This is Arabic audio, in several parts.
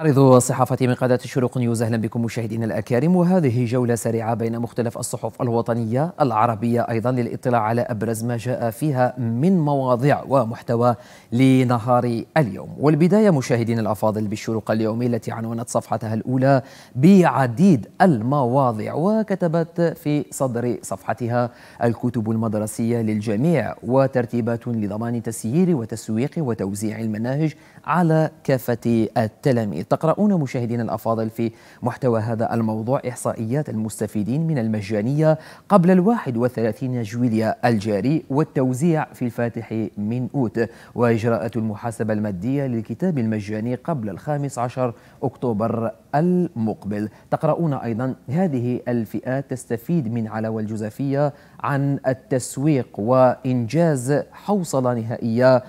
عرض صحافة مقادة الشروق نيوز أهلا بكم مشاهدينا الأكارم وهذه جولة سريعة بين مختلف الصحف الوطنية العربية أيضا للإطلاع على أبرز ما جاء فيها من مواضيع ومحتوى لنهار اليوم والبداية مشاهدينا الأفاضل بالشروق اليومي التي عنونت صفحتها الأولى بعديد المواضيع وكتبت في صدر صفحتها الكتب المدرسية للجميع وترتيبات لضمان تسيير وتسويق وتوزيع المناهج على كافة التلاميذ تقرؤون مشاهدينا الأفاضل في محتوى هذا الموضوع إحصائيات المستفيدين من المجانية قبل الواحد وثلاثين جويليا الجاري والتوزيع في الفاتح من أوت وإجراءات المحاسبة المادية للكتاب المجاني قبل الخامس عشر أكتوبر المقبل تقرؤون أيضا هذه الفئات تستفيد من علاوة الجزافية عن التسويق وإنجاز حوصلة نهائية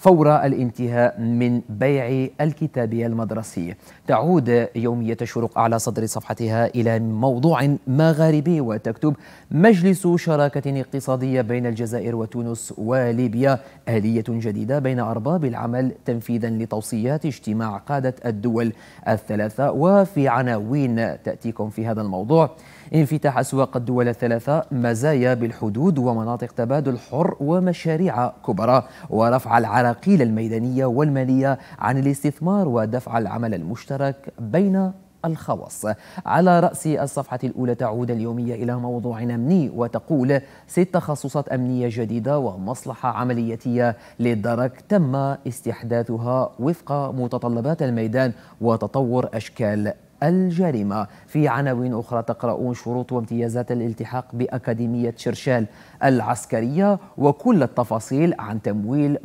فور الانتهاء من بيع الكتاب المدرسي تعود يومية شروق على صدر صفحتها إلى موضوع مغاربي وتكتب مجلس شراكة اقتصادية بين الجزائر وتونس وليبيا آلية جديدة بين أرباب العمل تنفيذا لتوصيات اجتماع قادة الدول الثلاثة وفي عناوين تأتيكم في هذا الموضوع انفتاح أسواق الدول الثلاثة مزايا بالحدود ومناطق تبادل حر ومشاريع كبرى ورفع العالم العراقيل الميدانية والمالية عن الاستثمار ودفع العمل المشترك بين الخواص على رأس الصفحة الأولى تعود اليومية إلى موضوع أمني وتقول ست تخصصات أمنية جديدة ومصلحة عملياتية للدرك تم استحداثها وفق متطلبات الميدان وتطور أشكال الجريمة في عناوين أخرى تقرؤون شروط وامتيازات الالتحاق بأكاديمية شرشال العسكرية وكل التفاصيل عن تمويل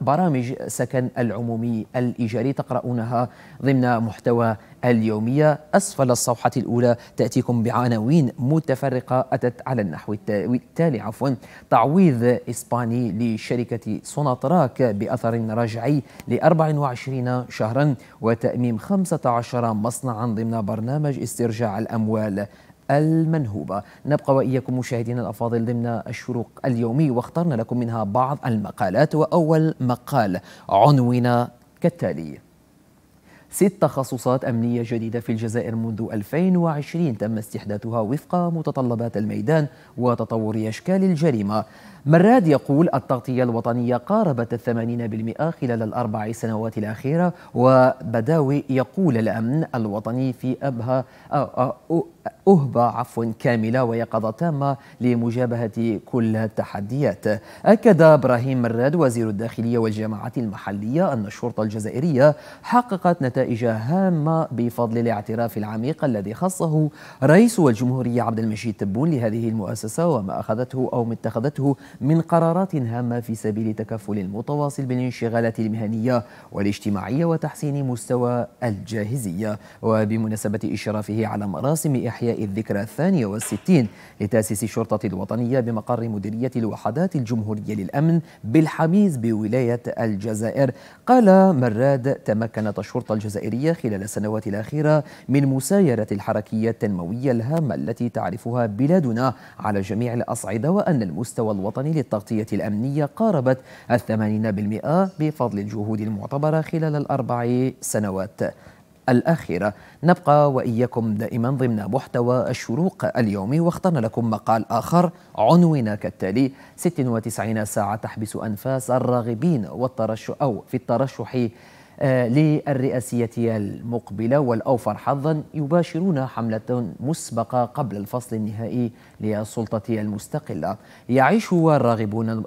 برامج سكن العمومي الإيجاري تقرؤونها ضمن محتوى اليومية أسفل الصفحة الأولى تأتيكم بعناوين متفرقة أتت على النحو التالي عفوا تعويض إسباني لشركة سوناتراك بأثر رجعي ل 24 شهرا وتأميم 15 مصنعا ضمن برنامج استرجاع الأموال المنهوبة نبقى وإياكم مشاهدينا الأفاضل ضمن الشروق اليومي واخترنا لكم منها بعض المقالات وأول مقال عنونا كالتالي ست تخصصات أمنية جديدة في الجزائر منذ 2020 تم استحداثها وفق متطلبات الميدان وتطور أشكال الجريمة مراد يقول التغطية الوطنية قاربت الثمانين بالمئة خلال الأربع سنوات الأخيرة وبداوي يقول الأمن الوطني في أبها أهبة عفوا كاملة ويقظة تامة لمجابهة كل التحديات أكد إبراهيم مراد وزير الداخلية والجماعات المحلية أن الشرطة الجزائرية حققت نتائج نتائج هامة بفضل الاعتراف العميق الذي خصه رئيس الجمهورية عبد المجيد تبون لهذه المؤسسة وما أخذته أو ما اتخذته من قرارات هامة في سبيل تكفل المتواصل بالانشغالات المهنية والاجتماعية وتحسين مستوى الجاهزية وبمناسبة إشرافه على مراسم إحياء الذكرى الثانية والستين لتأسيس الشرطة الوطنية بمقر مديرية الوحدات الجمهورية للأمن بالحميز بولاية الجزائر قال مراد تمكنت الشرطة الجزائرية الجزائرية خلال السنوات الأخيرة من مسايرة الحركية التنموية الهامة التي تعرفها بلادنا على جميع الأصعدة وأن المستوى الوطني للتغطية الأمنية قاربت الثمانين بالمئة بفضل الجهود المعتبرة خلال الأربع سنوات الأخيرة نبقى وإياكم دائما ضمن محتوى الشروق اليومي واخترنا لكم مقال آخر عنوان كالتالي 96 ساعة تحبس أنفاس الراغبين والترشح أو في الترشح آه، للرئاسية المقبلة والأوفر حظا يباشرون حملة مسبقة قبل الفصل النهائي للسلطة المستقلة يعيش الراغبون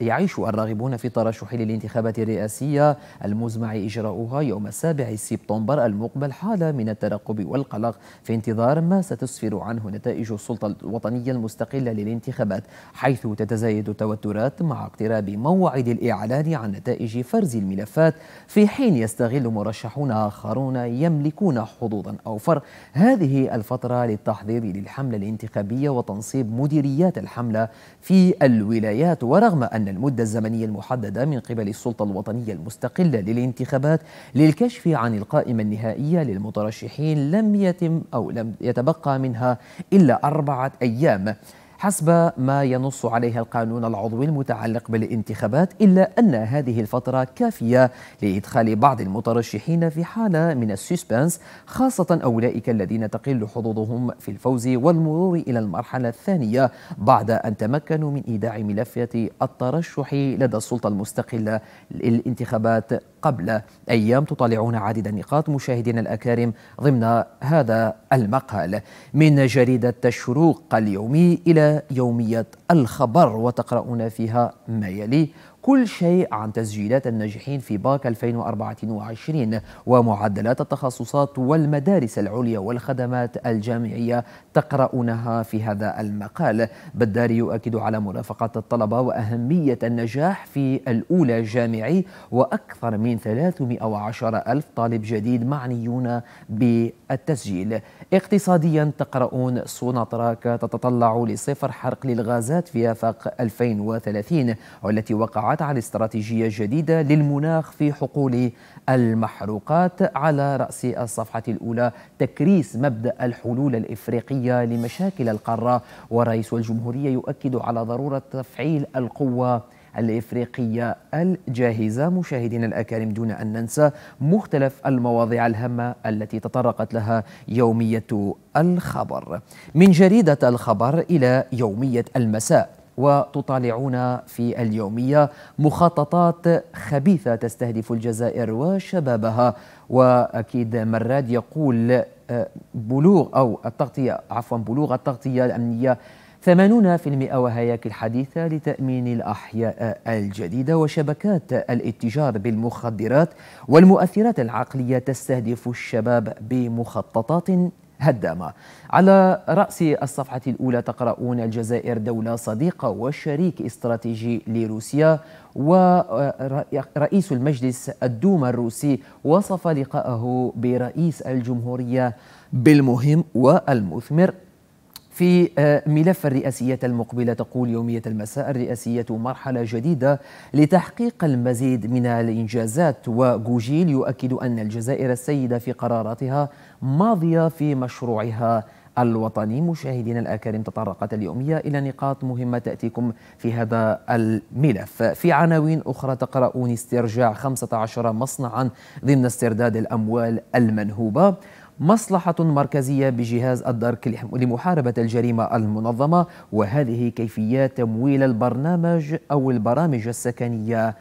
يعيش الراغبون في الترشح للانتخابات الرئاسية المزمع إجراؤها يوم السابع سبتمبر المقبل حالة من الترقب والقلق في انتظار ما ستسفر عنه نتائج السلطة الوطنية المستقلة للانتخابات حيث تتزايد التوترات مع اقتراب موعد الإعلان عن نتائج فرز الملفات في حين يستغل مرشحون آخرون يملكون حظوظا أوفر هذه الفترة للتحضير للحملة الانتخابية الجمهورية وتنصيب مديريات الحملة في الولايات ورغم أن المدة الزمنية المحددة من قبل السلطة الوطنية المستقلة للانتخابات للكشف عن القائمة النهائية للمترشحين لم يتم أو لم يتبقى منها إلا أربعة أيام حسب ما ينص عليه القانون العضوي المتعلق بالانتخابات إلا أن هذه الفترة كافية لإدخال بعض المترشحين في حالة من السسبنس خاصة أولئك الذين تقل حظوظهم في الفوز والمرور إلى المرحلة الثانية بعد أن تمكنوا من إيداع ملفة الترشح لدى السلطة المستقلة للانتخابات قبل أيام تطالعون عدد النقاط مشاهدينا الأكارم ضمن هذا المقال من جريدة الشروق اليومي إلى يومية الخبر وتقرؤون فيها ما يلي كل شيء عن تسجيلات الناجحين في باك 2024 ومعدلات التخصصات والمدارس العليا والخدمات الجامعية تقرأونها في هذا المقال بداري يؤكد على مرافقة الطلبة وأهمية النجاح في الأولى جامعي وأكثر من 310 ألف طالب جديد معنيون بالتسجيل اقتصاديا تقرؤون سوناتراك تتطلع لصفر حرق للغازات في آفاق 2030 والتي وقعت ووقعت على استراتيجية جديدة للمناخ في حقول المحروقات على رأس الصفحة الأولى تكريس مبدأ الحلول الإفريقية لمشاكل القارة ورئيس الجمهورية يؤكد على ضرورة تفعيل القوة الإفريقية الجاهزة مشاهدينا الأكارم دون أن ننسى مختلف المواضيع الهامة التي تطرقت لها يومية الخبر من جريدة الخبر إلى يومية المساء وتطالعون في اليومية مخططات خبيثة تستهدف الجزائر وشبابها وأكيد مراد يقول آه، بلوغ أو التغطية عفوا بلوغ التغطية الأمنية 80% وهياكل حديثة لتأمين الأحياء الجديدة وشبكات الاتجار بالمخدرات والمؤثرات العقلية تستهدف الشباب بمخططات هدامة على رأس الصفحة الأولى تقرؤون الجزائر دولة صديقة وشريك استراتيجي لروسيا ورئيس المجلس الدوما الروسي وصف لقاءه برئيس الجمهورية بالمهم والمثمر في آه، ملف الرئاسية المقبلة تقول يومية المساء الرئاسية مرحلة جديدة لتحقيق المزيد من الإنجازات وجوجيل يؤكد أن الجزائر السيدة في قراراتها ماضية في مشروعها الوطني مشاهدينا الأكارم تطرقت اليومية إلى نقاط مهمة تأتيكم في هذا الملف في عناوين أخرى تقرؤون استرجاع 15 مصنعا ضمن استرداد الأموال المنهوبة مصلحة مركزية بجهاز الدرك لمحاربة الجريمة المنظمة وهذه كيفيات تمويل البرنامج أو البرامج السكنية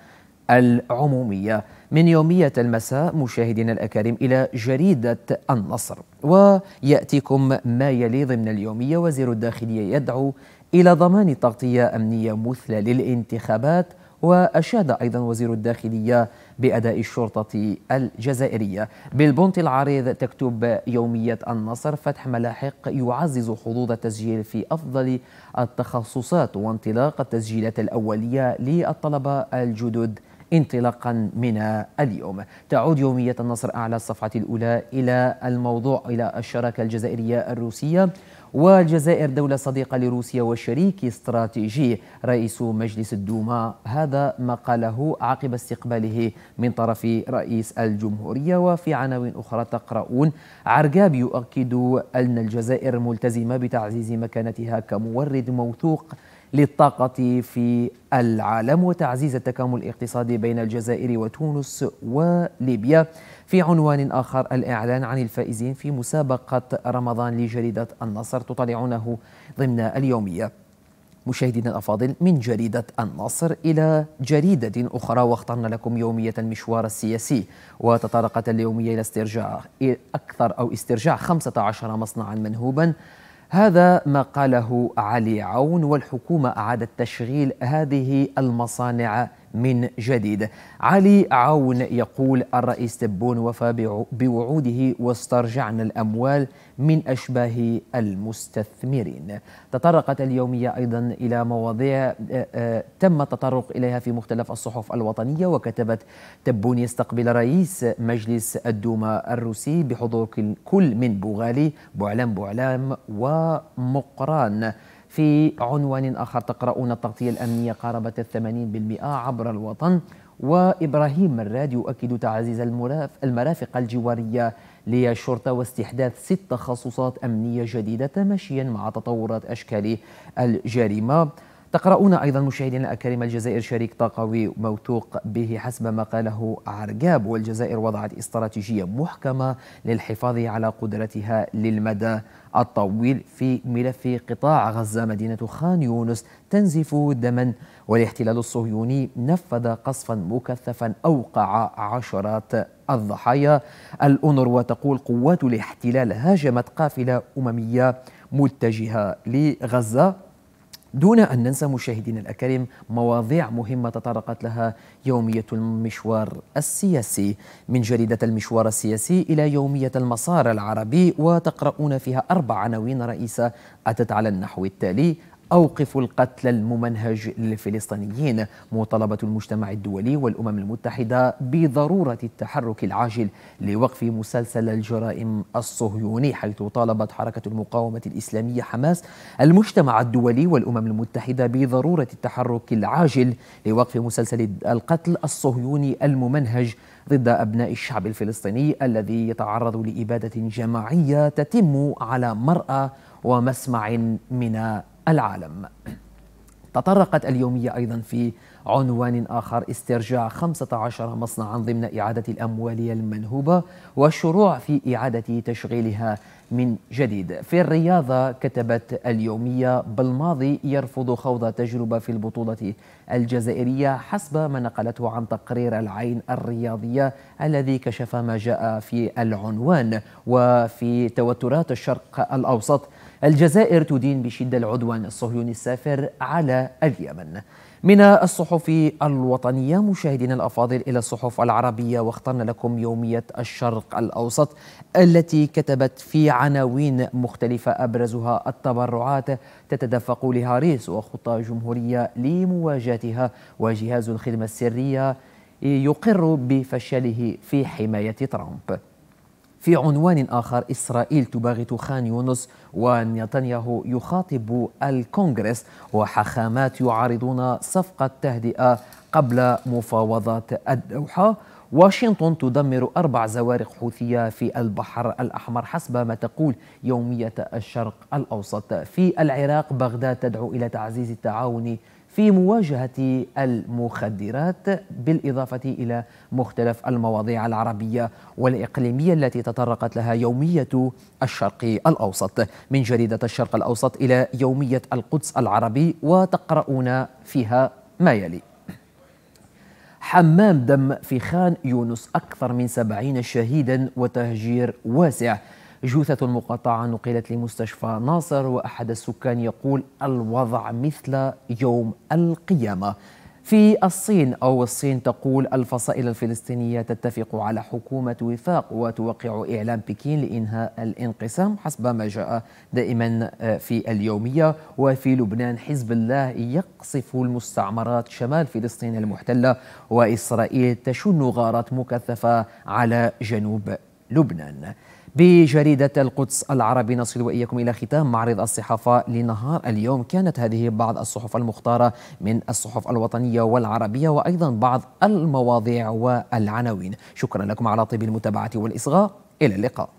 العمومية من يومية المساء مشاهدينا الأكارم إلى جريدة النصر ويأتيكم ما يلي ضمن اليومية وزير الداخلية يدعو إلى ضمان تغطية أمنية مثلى للانتخابات وأشاد أيضا وزير الداخلية بأداء الشرطة الجزائرية بالبنط العريض تكتب يومية النصر فتح ملاحق يعزز حظوظ التسجيل في أفضل التخصصات وانطلاق التسجيلات الأولية للطلبة الجدد انطلاقا من اليوم تعود يومية النصر أعلى الصفحة الأولى إلى الموضوع إلى الشراكة الجزائرية الروسية والجزائر دولة صديقة لروسيا وشريك استراتيجي رئيس مجلس الدوما هذا ما قاله عقب استقباله من طرف رئيس الجمهورية وفي عناوين أخرى تقرؤون عرقاب يؤكد أن الجزائر ملتزمة بتعزيز مكانتها كمورد موثوق للطاقة في العالم وتعزيز التكامل الاقتصادي بين الجزائر وتونس وليبيا في عنوان آخر الإعلان عن الفائزين في مسابقة رمضان لجريدة النصر تطلعونه ضمن اليومية مشاهدينا الأفاضل من جريدة النصر إلى جريدة أخرى واخترنا لكم يومية المشوار السياسي وتطرقت اليومية إلى استرجاع أكثر أو استرجاع 15 مصنعا منهوبا هذا ما قاله علي عون والحكومة أعادت تشغيل هذه المصانع من جديد علي عون يقول الرئيس تبون وفى بوعوده واسترجعنا الأموال من أشباه المستثمرين تطرقت اليومية أيضا إلى مواضيع آه، آه، تم التطرق إليها في مختلف الصحف الوطنية وكتبت تبون يستقبل رئيس مجلس الدوما الروسي بحضور كل من بوغالي بوعلام بوعلام ومقران في عنوان آخر تقرؤون التغطية الأمنية قاربت الثمانين 80% عبر الوطن وإبراهيم مراد يؤكد تعزيز المرافق الجوارية للشرطة واستحداث ست تخصصات أمنية جديدة تماشيا مع تطورات أشكال الجريمة تقرؤون أيضا مشاهدينا الأكارم الجزائر شريك طاقوي موثوق به حسب ما قاله عرقاب والجزائر وضعت استراتيجية محكمة للحفاظ على قدرتها للمدى الطويل في ملف قطاع غزة مدينة خان يونس تنزف دما والاحتلال الصهيوني نفذ قصفا مكثفا أوقع عشرات الضحايا الأونروا تقول قوات الاحتلال هاجمت قافلة أممية متجهة لغزة دون أن ننسى مشاهدينا الأكارم مواضيع مهمة تطرقت لها يومية المشوار السياسي من جريدة المشوار السياسي إلى يومية المسار العربي وتقرؤون فيها أربع عناوين رئيسة أتت على النحو التالي أوقف القتل الممنهج للفلسطينيين مطالبة المجتمع الدولي والأمم المتحدة بضرورة التحرك العاجل لوقف مسلسل الجرائم الصهيوني حيث طالبت حركة المقاومة الإسلامية حماس المجتمع الدولي والأمم المتحدة بضرورة التحرك العاجل لوقف مسلسل القتل الصهيوني الممنهج ضد أبناء الشعب الفلسطيني الذي يتعرض لإبادة جماعية تتم على مرأى ومسمع من العالم تطرقت اليومية أيضا في عنوان آخر استرجاع 15 مصنعا ضمن إعادة الأموال المنهوبة والشروع في إعادة تشغيلها من جديد في الرياضة كتبت اليومية بالماضي يرفض خوض تجربة في البطولة الجزائرية حسب ما نقلته عن تقرير العين الرياضية الذي كشف ما جاء في العنوان وفي توترات الشرق الأوسط الجزائر تدين بشدة العدوان الصهيوني السافر على اليمن من الصحف الوطنية مشاهدينا الأفاضل إلى الصحف العربية واخترنا لكم يومية الشرق الأوسط التي كتبت في عناوين مختلفة أبرزها التبرعات تتدفق لهاريس وخطى جمهورية لمواجهتها وجهاز الخدمة السرية يقر بفشله في حماية ترامب في عنوان آخر إسرائيل تباغت خان يونس ونتنياهو يخاطب الكونغرس وحخامات يعارضون صفقة تهدئة قبل مفاوضات الدوحة واشنطن تدمر أربع زوارق حوثية في البحر الأحمر حسب ما تقول يومية الشرق الأوسط في العراق بغداد تدعو إلى تعزيز التعاون في مواجهة المخدرات بالإضافة إلى مختلف المواضيع العربية والإقليمية التي تطرقت لها يومية الشرق الأوسط من جريدة الشرق الأوسط إلى يومية القدس العربي وتقرؤون فيها ما يلي حمام دم في خان يونس أكثر من سبعين شهيدا وتهجير واسع جثث مقطعة نقلت لمستشفى ناصر وأحد السكان يقول الوضع مثل يوم القيامة في الصين أو الصين تقول الفصائل الفلسطينية تتفق على حكومة وفاق وتوقع إعلان بكين لإنهاء الانقسام حسب ما جاء دائما آه، في اليومية وفي لبنان حزب الله يقصف المستعمرات شمال فلسطين المحتلة وإسرائيل تشن غارات مكثفة على جنوب لبنان بجريدة القدس العربي نصل وإياكم إلى ختام معرض الصحافة لنهار اليوم كانت هذه بعض الصحف المختارة من الصحف الوطنية والعربية وأيضا بعض المواضيع والعناوين شكرا لكم على طيب المتابعة والإصغاء إلى اللقاء